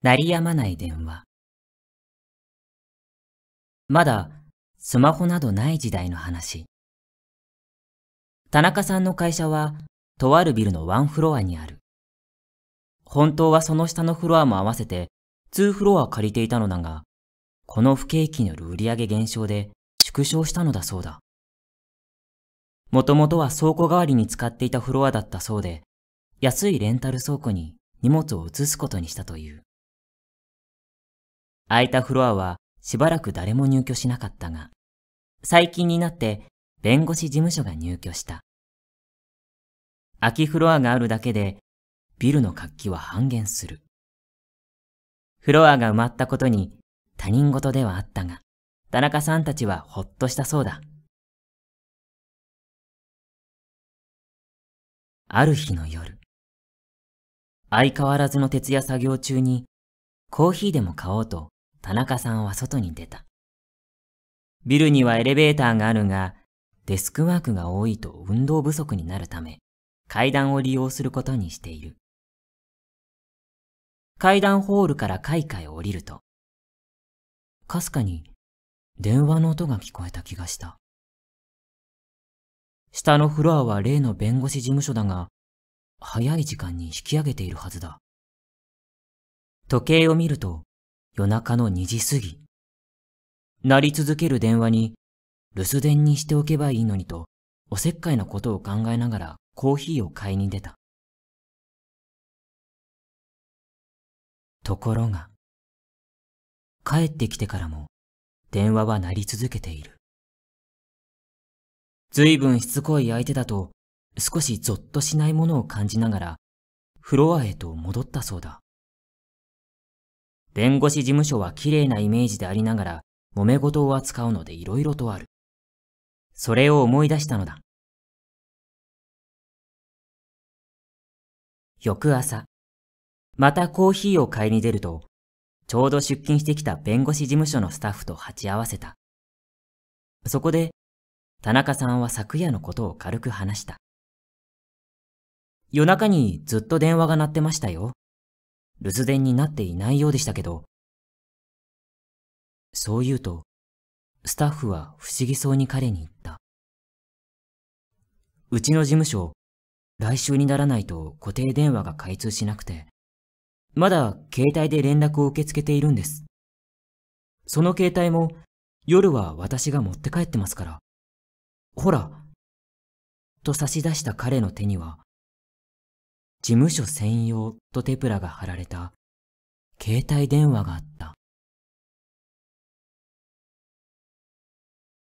鳴り止まない電話。まだスマホなどない時代の話。田中さんの会社はとあるビルのワンフロアにある。本当はその下のフロアも合わせて2フロア借りていたのだが、この不景気による売上減少で縮小したのだそうだ。もともとは倉庫代わりに使っていたフロアだったそうで、安いレンタル倉庫に荷物を移すことにしたという。空いたフロアはしばらく誰も入居しなかったが、最近になって弁護士事務所が入居した。空きフロアがあるだけでビルの活気は半減する。フロアが埋まったことに他人事ではあったが、田中さんたちはほっとしたそうだ。ある日の夜、相変わらずの徹夜作業中にコーヒーでも買おうと田中さんは外に出た。ビルにはエレベーターがあるが、デスクワークが多いと運動不足になるため、階段を利用することにしている。階段ホールから階下へ降りると、かすかに電話の音が聞こえた気がした。下のフロアは例の弁護士事務所だが、早い時間に引き上げているはずだ。時計を見ると、夜中の2時過ぎ。鳴り続ける電話に、留守電にしておけばいいのにと、おせっかいなことを考えながらコーヒーを買いに出た。ところが、帰ってきてからも電話は鳴り続けている。随分しつこい相手だと少しぞっとしないものを感じながらフロアへと戻ったそうだ。弁護士事務所は綺麗なイメージでありながら、揉め事を扱うので色々とある。それを思い出したのだ。翌朝、またコーヒーを買いに出ると、ちょうど出勤してきた弁護士事務所のスタッフと鉢合わせた。そこで、田中さんは昨夜のことを軽く話した。夜中にずっと電話が鳴ってましたよ。留守電になっていないようでしたけど。そう言うと、スタッフは不思議そうに彼に言った。うちの事務所、来週にならないと固定電話が開通しなくて、まだ携帯で連絡を受け付けているんです。その携帯も夜は私が持って帰ってますから。ほら、と差し出した彼の手には、事務所専用とテプラが貼られた携帯電話があった。